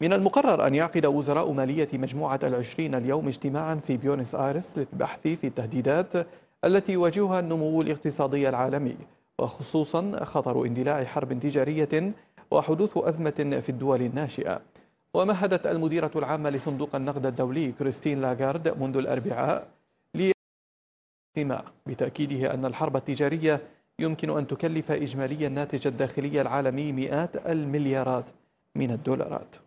من المقرر أن يعقد وزراء مالية مجموعة العشرين اليوم اجتماعا في بيونس آيرس للبحث في التهديدات التي يواجهها النمو الاقتصادي العالمي وخصوصا خطر اندلاع حرب تجارية وحدوث أزمة في الدول الناشئة ومهدت المديرة العامة لصندوق النقد الدولي كريستين لاغارد منذ الأربعاء لاجتماع بتأكيده أن الحرب التجارية يمكن أن تكلف إجمالي الناتج الداخلي العالمي مئات المليارات من الدولارات